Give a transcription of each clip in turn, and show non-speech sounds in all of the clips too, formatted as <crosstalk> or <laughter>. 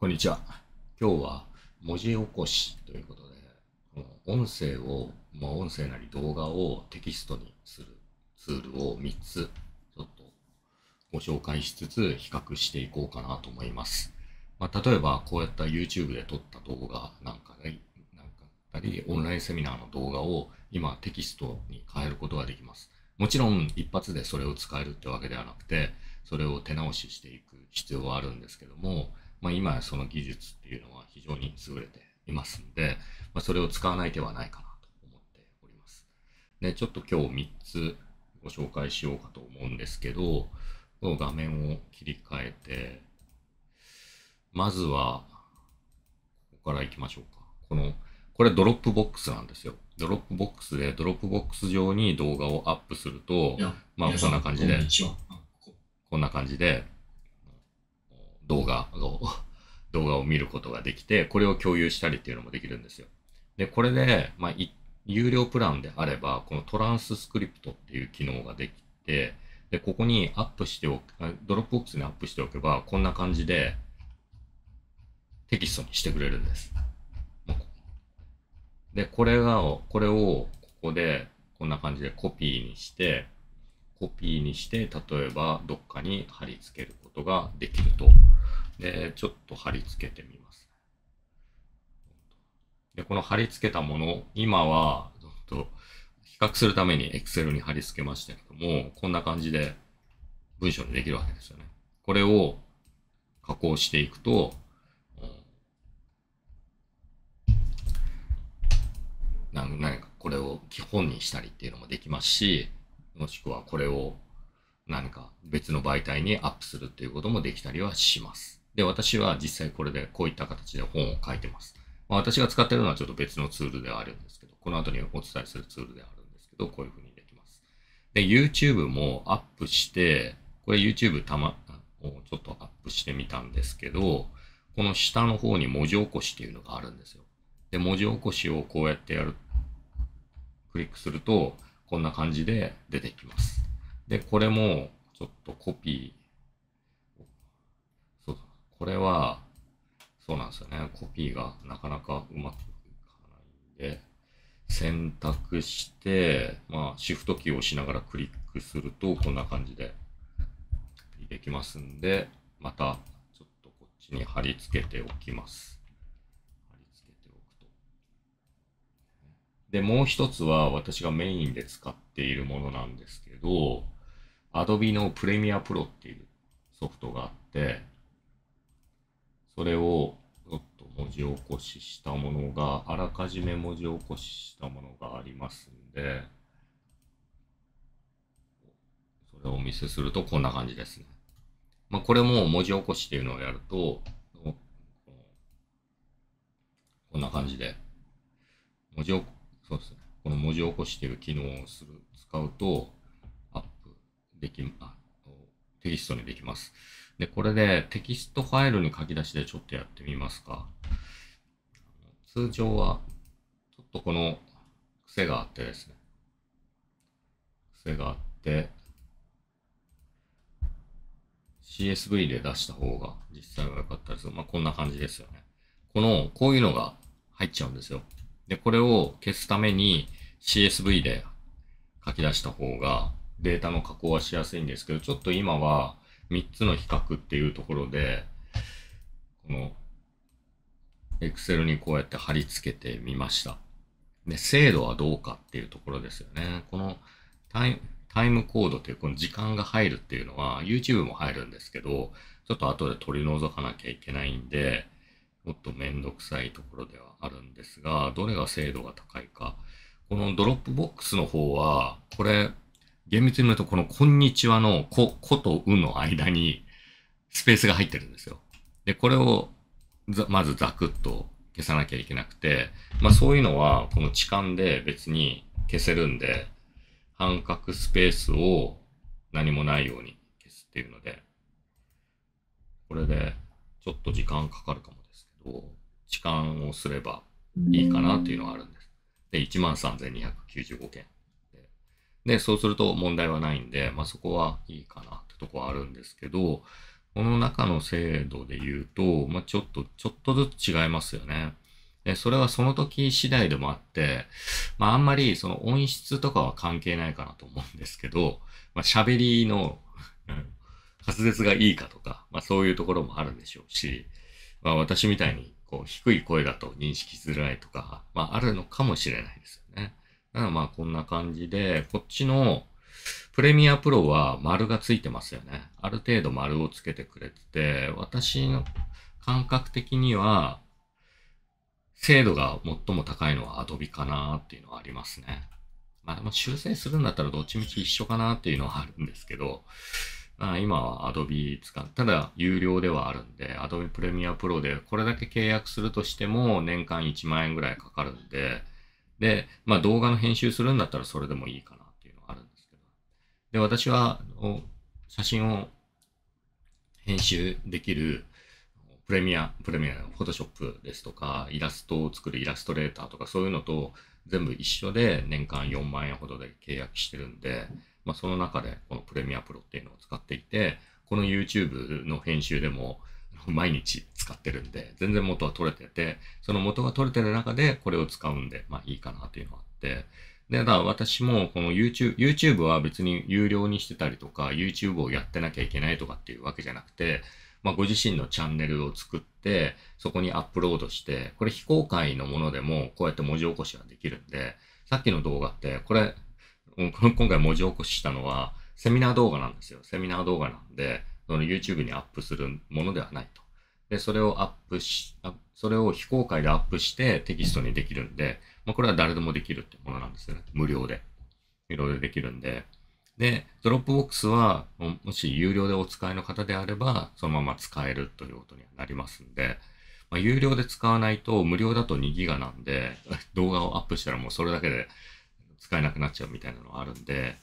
こんにちは。今日は文字起こしということで、この音声を、まあ、音声なり動画をテキストにするツールを3つ、ちょっとご紹介しつつ比較していこうかなと思います。まあ、例えば、こうやった YouTube で撮った動画なんかで、なんかたり、オンラインセミナーの動画を今テキストに変えることができます。もちろん一発でそれを使えるってわけではなくて、それを手直ししていく必要はあるんですけども、まあ、今やその技術っていうのは非常に優れていますんで、まあ、それを使わない手はないかなと思っております。で、ちょっと今日3つご紹介しようかと思うんですけど、画面を切り替えて、まずは、ここから行きましょうか。この、これドロップボックスなんですよ。ドロップボックスで、ドロップボックス上に動画をアップすると、まあこんな感じで、こんな感じで、動画を、<laughs> 動画を見ることができて、これを共有したりっていうのもできるんですよ。で、これで、まあ、有料プランであれば、このトランススクリプトっていう機能ができて、で、ここにアップしておく、ドロップボックスにアップしておけば、こんな感じでテキストにしてくれるんです。で、これが、これをここで、こんな感じでコピーにして、コピーにして、例えばどっかに貼り付けることができると。で、ちょっと貼り付けてみます。で、この貼り付けたもの、今は、と比較するために Excel に貼り付けましたけども、こんな感じで文章にできるわけですよね。これを加工していくと、何かこれを基本にしたりっていうのもできますし、もしくはこれを何か別の媒体にアップするっていうこともできたりはします。で、私は実際これでこういった形で本を書いてます。まあ、私が使ってるのはちょっと別のツールではあるんですけど、この後にお伝えするツールではあるんですけど、こういうふうにできます。で、YouTube もアップして、これ YouTube たま、をちょっとアップしてみたんですけど、この下の方に文字起こしっていうのがあるんですよ。で、文字起こしをこうやってやる、クリックすると、こんな感じで出てきます。で、これもちょっとコピー、これは、そうなんですよね。コピーがなかなかうまくいかないんで、選択して、まあ、シフトキーを押しながらクリックすると、こんな感じでできますんで、また、ちょっとこっちに貼り付けておきます。貼り付けておくと。で、もう一つは、私がメインで使っているものなんですけど、Adobe の Premiere Pro っていうソフトがあって、それをちょっと文字起こししたものが、あらかじめ文字起こししたものがありますんで、それをお見せするとこんな感じですね。まあ、これも文字起こしっていうのをやると、こんな感じで、文字を、そうですね。この文字起こしっていう機能をする、使うと、アップでき、あテキストにできます。で、これでテキストファイルに書き出しでちょっとやってみますか。通常は、ちょっとこの癖があってですね。癖があって、CSV で出した方が実際は良かったですまあ、こんな感じですよね。この、こういうのが入っちゃうんですよ。で、これを消すために CSV で書き出した方がデータの加工はしやすいんですけど、ちょっと今は3つの比較っていうところで、この Excel にこうやって貼り付けてみました。で、精度はどうかっていうところですよね。このタイムコードっていうこの時間が入るっていうのは YouTube も入るんですけど、ちょっと後で取り除かなきゃいけないんで、もっとめんどくさいところではあるんですが、どれが精度が高いか。このドロップボックスの方は、これ厳密に言うと、このこんにちはのこ、ことうの間にスペースが入ってるんですよ。で、これをまずザクッと消さなきゃいけなくて、まあそういうのはこの痴漢で別に消せるんで、半角スペースを何もないように消すっていうので、これでちょっと時間かかるかもですけど、痴漢をすればいいかなっていうのがあるんです。で、13,295件。で、そうすると問題はないんで、まあ、そこはいいかなってとこはあるんですけど、この中の制度で言うと、まあ、ちょっと、ちょっとずつ違いますよね。で、それはその時次第でもあって、まあ、あんまりその音質とかは関係ないかなと思うんですけど、まあ、喋りの滑舌がいいかとか、まあ、そういうところもあるでしょうし、まあ、私みたいにこう低い声だと認識しづらいとか、まあ、あるのかもしれないですまあこんな感じで、こっちのプレミアプロは丸がついてますよね。ある程度丸をつけてくれてて、私の感覚的には、精度が最も高いのは Adobe かなっていうのはありますね。まあでも修正するんだったらどっちみち一緒かなっていうのはあるんですけど、まあ、今は Adobe 使う。ただ有料ではあるんで、アドビプレミアプロでこれだけ契約するとしても年間1万円ぐらいかかるんで、で、まあ動画の編集するんだったらそれでもいいかなっていうのがあるんですけど。で、私は、写真を編集できるプレミア、プレミア、フォトショップですとか、イラストを作るイラストレーターとかそういうのと全部一緒で年間4万円ほどで契約してるんで、まあその中でこのプレミアプロっていうのを使っていて、この YouTube の編集でも、毎日使ってるんで、全然元は取れてて、その元が取れてる中でこれを使うんで、まあいいかなというのがあって、で、だから私もこの YouTube、YouTube は別に有料にしてたりとか、YouTube をやってなきゃいけないとかっていうわけじゃなくて、まあ、ご自身のチャンネルを作って、そこにアップロードして、これ非公開のものでも、こうやって文字起こしができるんで、さっきの動画って、これ、今回文字起こししたのは、セミナー動画なんですよ。セミナー動画なんで、その YouTube にアップするものではないと。で、それをアップし、それを非公開でアップしてテキストにできるんで、まあ、これは誰でもできるってものなんですよね。無料で。無料でできるんで。で、ドロップボックスは、もし有料でお使いの方であれば、そのまま使えるということにはなりますんで、まあ、有料で使わないと、無料だと2ギガなんで、<laughs> 動画をアップしたらもうそれだけで使えなくなっちゃうみたいなのがあるんで、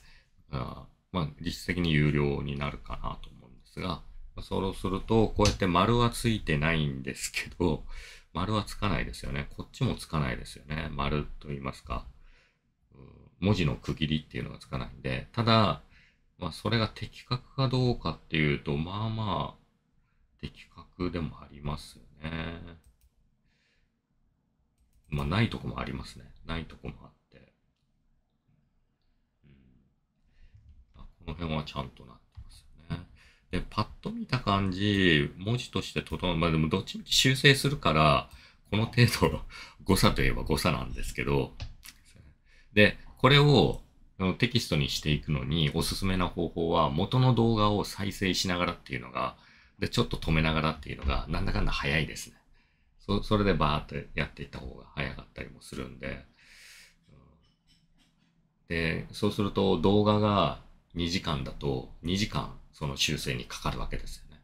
あまあ、実質的に有料になるかなとですが、そうすると、こうやって丸はついてないんですけど、<laughs> 丸はつかないですよね。こっちもつかないですよね。丸と言いますか、文字の区切りっていうのがつかないんで、ただ、まあ、それが的確かどうかっていうと、まあまあ、的確でもありますよね。まあ、ないとこもありますね。ないとこもあって。うん、この辺はちゃんとなって。で、パッと見た感じ、文字として整う、まあでもどっちみち修正するから、この程度の <laughs> 誤差といえば誤差なんですけど、で、これをテキストにしていくのにおすすめな方法は、元の動画を再生しながらっていうのが、で、ちょっと止めながらっていうのが、なんだかんだ早いですね。そそれでバーってやっていった方が早かったりもするんで、で、そうすると動画が2時間だと、2時間その修正にかかるわけですよね。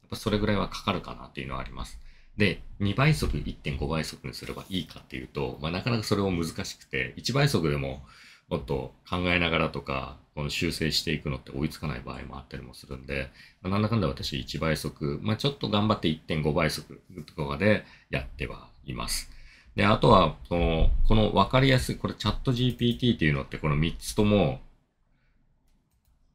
やっぱそれぐらいはかかるかなっていうのはあります。で、2倍速、1.5倍速にすればいいかっていうと、まあ、なかなかそれも難しくて、1倍速でももっと考えながらとか、この修正していくのって追いつかない場合もあったりもするんで、まあ、なんだかんだ私1倍速、まあ、ちょっと頑張って1.5倍速とかでやってはいます。で、あとは、この、この分かりやすい、これチャット GPT っていうのってこの3つとも、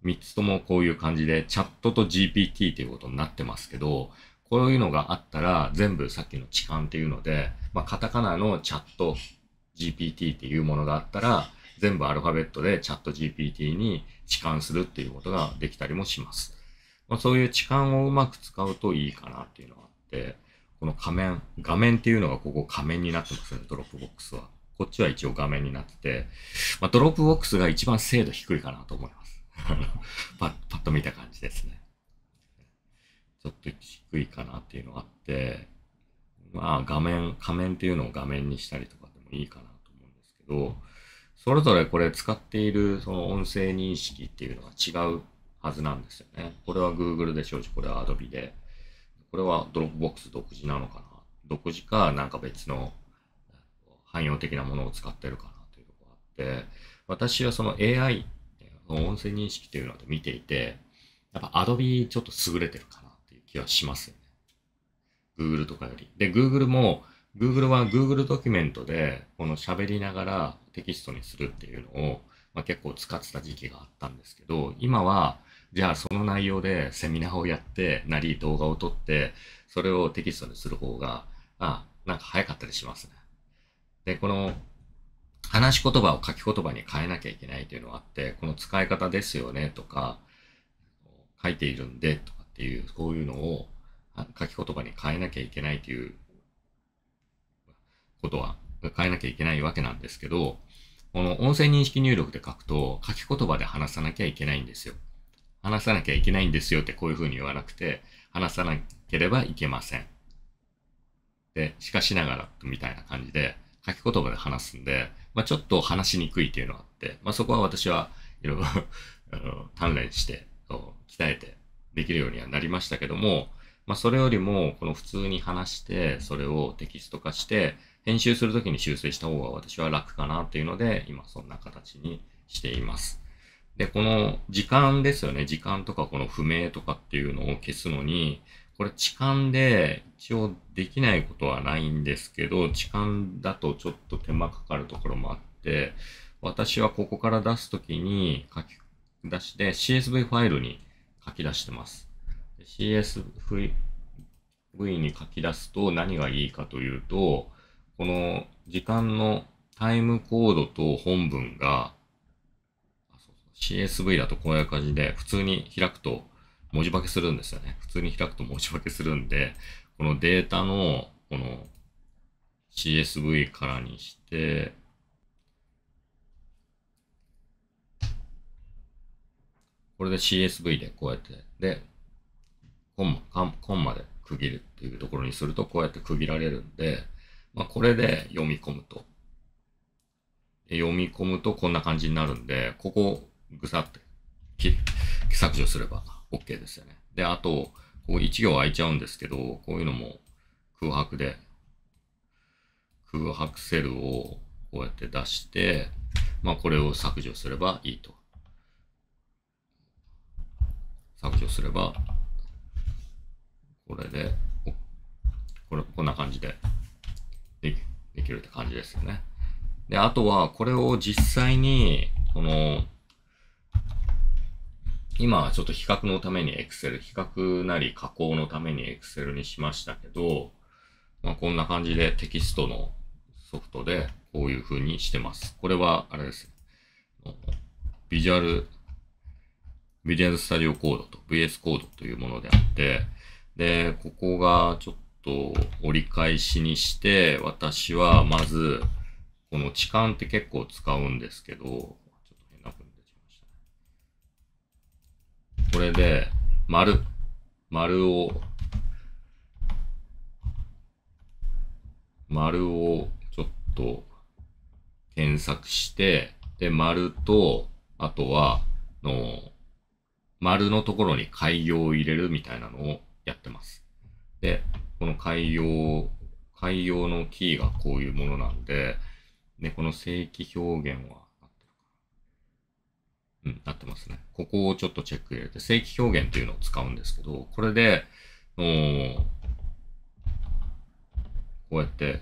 3つともこういう感じで、チャットと GPT ということになってますけど、こういうのがあったら、全部さっきの痴漢っていうので、まあ、カタカナのチャット GPT っていうものがあったら、全部アルファベットでチャット GPT に置換するっていうことができたりもします。まあ、そういう置換をうまく使うといいかなっていうのがあって、この仮面、画面っていうのがここ仮面になってますよね、ドロップボックスは。こっちは一応画面になってて、まあ、ドロップボックスが一番精度低いかなと思います。パッパッと見た感じですね。ちょっと低いかなっていうのがあって、まあ画面、仮面っていうのを画面にしたりとかでもいいかなと思うんですけど、それぞれこれ使っているその音声認識っていうのは違うはずなんですよね。これは Google でしょうし、これは Adobe で、これは Dropbox 独自なのかな。独自か、なんか別の汎用的なものを使ってるかなというところがあって、私はその AI 音声認識というので見ていて、やっぱ Adobe ちょっと優れてるかなっていう気はしますよね。Google とかより。で、Google も、Google は Google ドキュメントで、この喋りながらテキストにするっていうのを、まあ、結構使ってた時期があったんですけど、今は、じゃあその内容でセミナーをやって、なり動画を撮って、それをテキストにする方が、あ、なんか早かったりしますね。で、この話し言葉を書き言葉に変えなきゃいけないというのがあって、この使い方ですよねとか、書いているんでとかっていう、こういうのを書き言葉に変えなきゃいけないということは変えなきゃいけないわけなんですけど、この音声認識入力で書くと書き言葉で話さなきゃいけないんですよ。話さなきゃいけないんですよってこういうふうに言わなくて、話さなければいけません。で、しかしながらみたいな感じで、書き言葉で話すんで、まあ、ちょっと話しにくいっていうのがあって、まあ、そこは私はいろいろ <laughs> あの、鍛錬して、鍛えてできるようにはなりましたけども、まあ、それよりも、この普通に話して、それをテキスト化して、編集するときに修正した方が私は楽かなっていうので、今そんな形にしています。で、この時間ですよね。時間とかこの不明とかっていうのを消すのに、これ痴漢で一応できないことはないんですけど、痴漢だとちょっと手間かかるところもあって、私はここから出すときに書き出して CSV ファイルに書き出してます。CSV に書き出すと何がいいかというと、この時間のタイムコードと本文が CSV だとこういう感じで普通に開くと文字化けするんですよね。普通に開くと文字化けするんで、このデータの、この CSV からにして、これで CSV でこうやって、で、コンマ、コンマで区切るっていうところにすると、こうやって区切られるんで、まあ、これで読み込むと。読み込むとこんな感じになるんで、ここをぐさって切っ削除すれば OK ですよね。で、あと、こう1行空いちゃうんですけど、こういうのも空白で、空白セルをこうやって出して、まあこれを削除すればいいと。削除すれば、これで、これ、こんな感じでできるって感じですよね。で、あとは、これを実際に、この、今はちょっと比較のために Excel、比較なり加工のために Excel にしましたけど、まあ、こんな感じでテキストのソフトでこういう風にしてます。これは、あれです。ビジュアル、ビジュアルスタジオコードと VS コードというものであって、で、ここがちょっと折り返しにして、私はまず、この置換って結構使うんですけど、これで、丸、丸を、丸をちょっと検索して、で、丸と、あとは、の、丸のところに改行を入れるみたいなのをやってます。で、この海洋、海洋のキーがこういうものなんで、で、この正規表現はうん、なってますね。ここをちょっとチェック入れて、正規表現というのを使うんですけど、これで、おこうやって、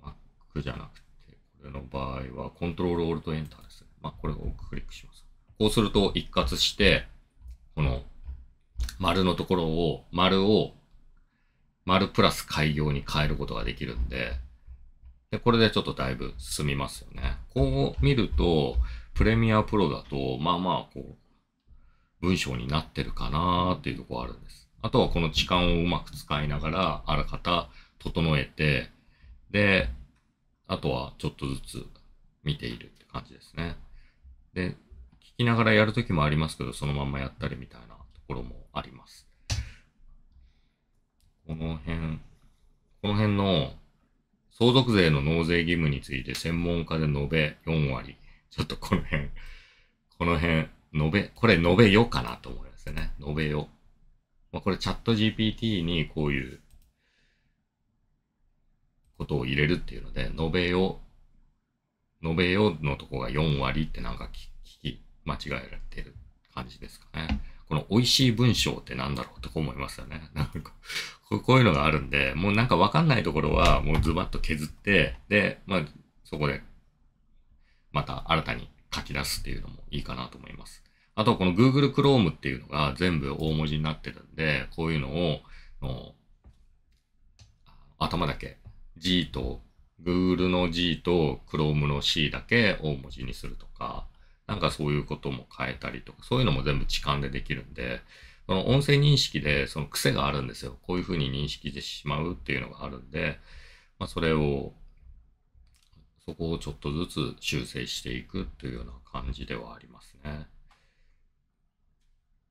Mac じゃなくて、これの場合は、コントロールオールとエンターですね。まあ、これをクリックします。こうすると一括して、この丸のところを、丸を、丸プラス開業に変えることができるんで、で、これでちょっとだいぶ進みますよね。こう見ると、プレミアプロだと、まあまあ、こう、文章になってるかなーっていうところあるんです。あとはこの時間をうまく使いながら、あらかた整えて、で、あとはちょっとずつ見ているって感じですね。で、聞きながらやるときもありますけど、そのまんまやったりみたいなところもあります。この辺、この辺の相続税の納税義務について専門家で述べ4割ちょっとこの辺、この辺、述べ、これ述べよかなと思いますね。述べよ。まあ、これチャット GPT にこういうことを入れるっていうので、述べよ、述べよのとこが4割ってなんか聞き間違えられてる感じですかね。この美味しい文章って何だろうとか思いますよね。<laughs> なんか、こういうのがあるんで、もうなんかわかんないところはもうズバッと削って、で、まあそこでまた新たに書き出すっていうのもいいかなと思います。あと、この Google Chrome っていうのが全部大文字になってるんで、こういうのを、頭だけ G と Google の G と Chrome の C だけ大文字にするとか、なんかそういうことも変えたりとか、そういうのも全部痴漢でできるんで、その音声認識でその癖があるんですよ。こういうふうに認識してしまうっていうのがあるんで、まあ、それをそこをちょっとずつ修正していくというような感じではありますね。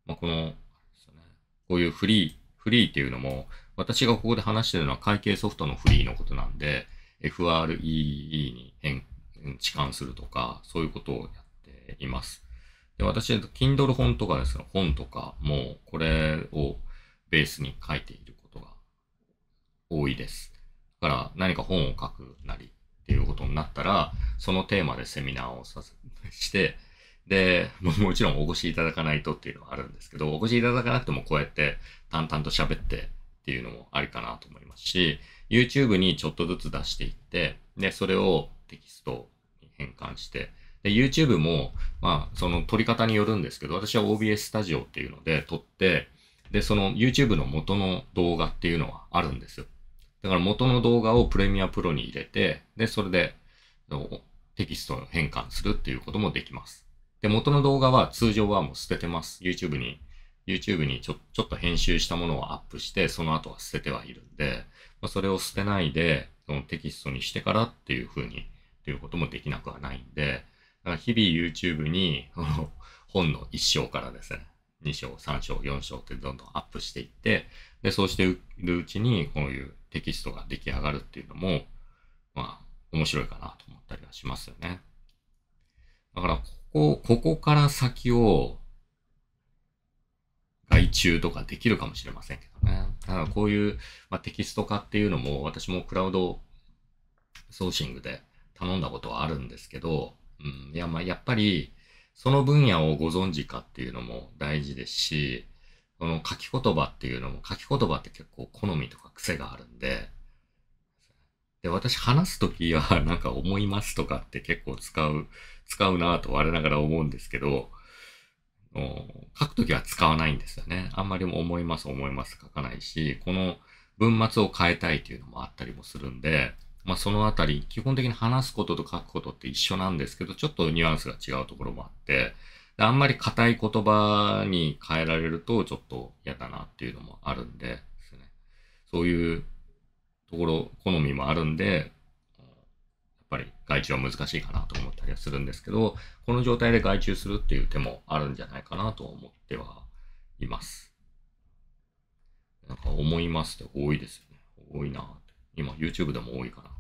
まあ、この、ね、こういうフリー、フリーっていうのも、私がここで話してるのは会計ソフトのフリーのことなんで、FREE に変、置換するとか、そういうことをやっています。で私、Kindle 本とかですね、本とかもこれをベースに書いていることが多いです。だから何か本を書くなり、っていうことになったら、そのテーマでセミナーをさして、で、もちろんお越しいただかないとっていうのはあるんですけど、お越しいただかなくてもこうやって淡々と喋ってっていうのもありかなと思いますし、YouTube にちょっとずつ出していって、で、それをテキストに変換して、で、YouTube も、まあ、その撮り方によるんですけど、私は OBS スタジオっていうので撮って、で、その YouTube の元の動画っていうのはあるんですよ。だから元の動画をプレミアプロに入れて、で、それでテキスト変換するっていうこともできます。で、元の動画は通常はもう捨ててます。YouTube に、YouTube にちょちょっと編集したものをアップして、その後は捨ててはいるんで、まあ、それを捨てないで、そのテキストにしてからっていうふうに、ということもできなくはないんで、日々 YouTube に、本の1章からですね、2章、3章、4章ってどんどんアップしていって、で、そうしているうちに、こういうテキストが出来上がるっていうのも、まあ、面白いかなと思ったりはしますよね。だから、ここ、ここから先を、外注とかできるかもしれませんけどね。だからこういう、まあ、テキスト化っていうのも、私もクラウドソーシングで頼んだことはあるんですけど、うん、いや、まあ、やっぱり、その分野をご存知かっていうのも大事ですし、この書き言葉っていうのも、書き言葉って結構好みとか癖があるんで、で、私話すときは、なんか思いますとかって結構使う、使うなぁと我ながら思うんですけど、書くときは使わないんですよね。あんまりも思います、思います書かないし、この文末を変えたいっていうのもあったりもするんで、まあそのあたり、基本的に話すことと書くことって一緒なんですけど、ちょっとニュアンスが違うところもあって、あんまり硬い言葉に変えられるとちょっと嫌だなっていうのもあるんで、ね、そういうところ、好みもあるんで、やっぱり外注は難しいかなと思ったりはするんですけど、この状態で外注するっていう手もあるんじゃないかなと思ってはいます。なんか思いますって多いですよね。多いなって。今 YouTube でも多いかな。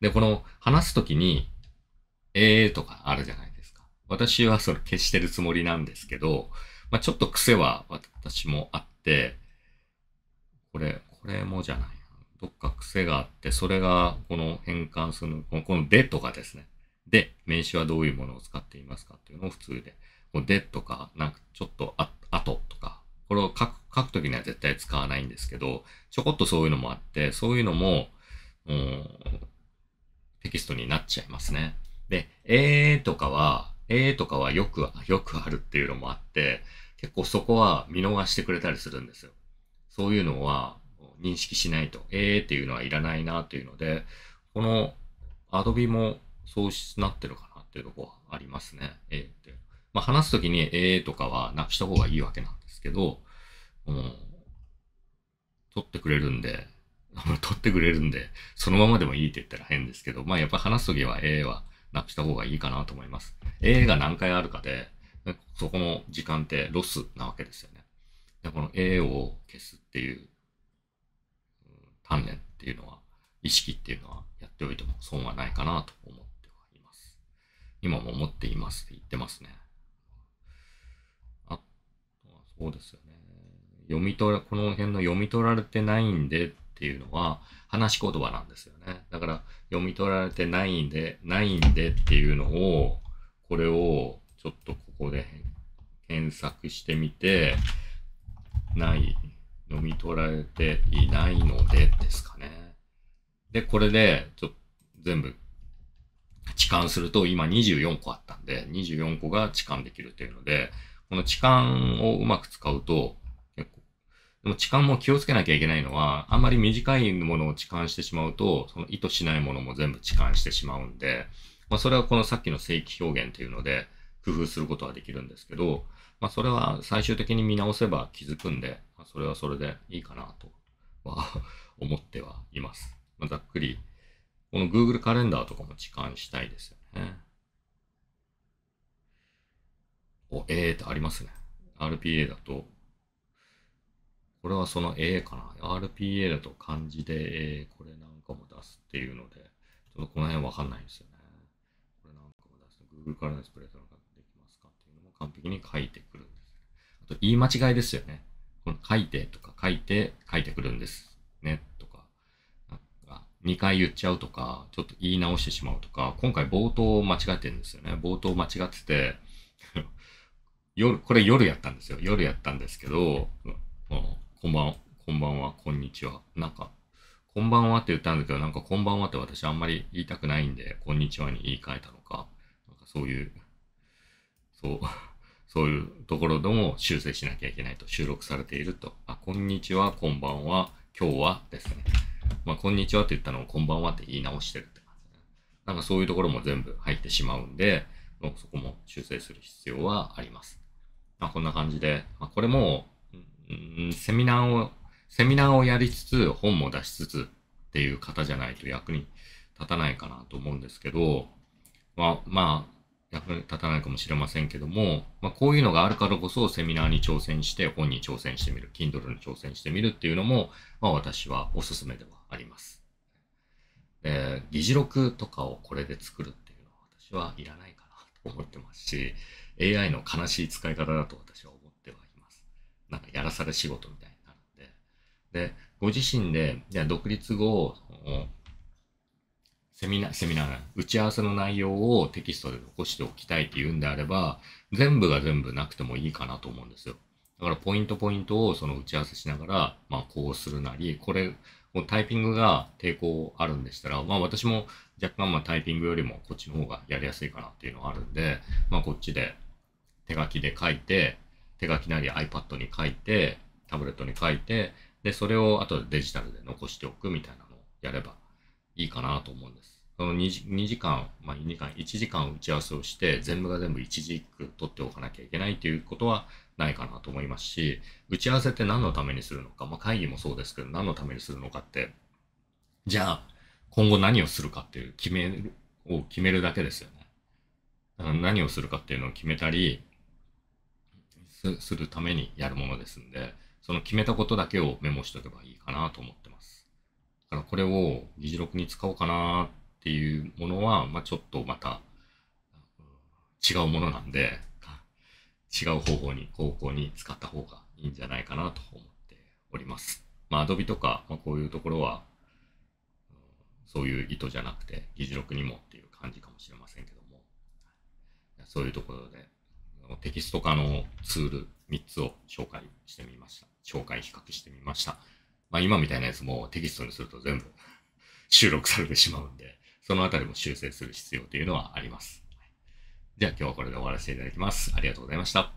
で、この話すときに、えーとかあるじゃない私はそれ消してるつもりなんですけど、まあ、ちょっと癖は私もあって、これ、これもじゃない。どっか癖があって、それがこの変換する、このこのでとかですね。で、名詞はどういうものを使っていますかっていうのを普通で。こでとか、なんかちょっとあ、あととか、これを書く、書くときには絶対使わないんですけど、ちょこっとそういうのもあって、そういうのも、うん、テキストになっちゃいますね。で、えーとかは、えとかはよく、よくあるっていうのもあって、結構そこは見逃してくれたりするんですよ。そういうのは認識しないと、ええっていうのはいらないなっていうので、この Adobe もそうなってるかなっていうとこはありますね。えって。まあ話すときにえーとかはなくした方がいいわけなんですけど、うん、取ってくれるんで、<laughs> 取ってくれるんで、そのままでもいいって言ったら変ですけど、まあやっぱ話すときはえはなくした方がいいかなと思います。A が何回あるかで、そこの時間ってロスなわけですよね。で、この A を消すっていう、うん、鍛錬っていうのは、意識っていうのはやっておいても損はないかなと思ってはいます。今も思っていますって言ってますね。あそうですよね。読み取ら、この辺の読み取られてないんでっていうのは、話し言葉なんですよね。だから読み取られてないんで、ないんでっていうのを、これをちょっとここで検索してみて、ない、読み取られていないのでですかね。で、これで、ちょ、全部、置換すると今24個あったんで、24個が置換できるというので、この置換をうまく使うと、でも痴漢も気をつけなきゃいけないのは、あんまり短いものを痴漢してしまうと、その意図しないものも全部痴漢してしまうんで、まあ、それはこのさっきの正規表現というので、工夫することはできるんですけど、まあ、それは最終的に見直せば気づくんで、まあ、それはそれでいいかなとは <laughs> 思ってはいます。まあ、ざっくり、この Google カレンダーとかも痴漢したいですよね。お、えーってありますね。RPA だとこれはその A かな。RPA だと漢字で A、これなんかも出すっていうので、ちょっとこの辺わかんないんですよね。これなんかも出すと Google からのエスプレートなんかできますかっていうのも完璧に書いてくるんです。あと言い間違いですよね。この書いてとか書いて書いてくるんですねとか、なんか2回言っちゃうとか、ちょっと言い直してしまうとか、今回冒頭間違ってるんですよね。冒頭間違ってて <laughs> 夜、これ夜やったんですよ。夜やったんですけど、うんこんばん、こんばんは、こんにちは。なんか、こんばんはって言ったんだけど、なんかこんばんはって私あんまり言いたくないんで、こんにちはに言い換えたのか、なんかそういう、そう、<laughs> そういうところでも修正しなきゃいけないと、収録されていると。あ、こんにちは、こんばんは、今日はですね。まあ、こんにちはって言ったのをこんばんはって言い直してるって感じ、ね。なんかそういうところも全部入ってしまうんで、そこも修正する必要はあります。まあ、こんな感じで、まあ、これもうん、セミナーを、セミナーをやりつつ、本も出しつつっていう方じゃないと役に立たないかなと思うんですけど、まあ、まあ、役に立たないかもしれませんけども、まあ、こういうのがあるからこそセミナーに挑戦して、本に挑戦してみる、Kindle に挑戦してみるっていうのも、まあ、私はおすすめではあります。で、議事録とかをこれで作るっていうのは私はいらないかなと思ってますし、AI の悲しい使い方だと私は思なんかやらされ仕事みたいになるんで、ご自身で、じゃ独立後、セミナー、セミナー、打ち合わせの内容をテキストで残しておきたいっていうんであれば、全部が全部なくてもいいかなと思うんですよ。だからポイントポイントをその打ち合わせしながら、まあこうするなり、これ、もうタイピングが抵抗あるんでしたら、まあ私も若干まあタイピングよりもこっちの方がやりやすいかなっていうのはあるんで、まあこっちで手書きで書いて、手書きなり iPad に書いて、タブレットに書いて、で、それを後でデジタルで残しておくみたいなのをやればいいかなと思うんです。その 2, 2時間、まあ2時間、1時間打ち合わせをして、全部が全部一時一句取っておかなきゃいけないということはないかなと思いますし、打ち合わせって何のためにするのか、まあ会議もそうですけど、何のためにするのかって、じゃあ、今後何をするかっていう決めを決めるだけですよね。何をするかっていうのを決めたり、するためにやるものですんで、その決めたことだけをメモしとけばいいかなと思ってます。だからこれを議事録に使おうかなっていうものは、まあ、ちょっとまた違うものなんで、違う方法に、方向に使った方がいいんじゃないかなと思っております。まあ、Adobe とか、まあ、こういうところは、そういう意図じゃなくて、議事録にもっていう感じかもしれませんけども、そういうところでテキスト化のツール3つを紹介してみました。紹介比較してみました。まあ今みたいなやつもテキストにすると全部収録されてしまうんで、そのあたりも修正する必要というのはあります。では今日はこれで終わらせていただきます。ありがとうございました。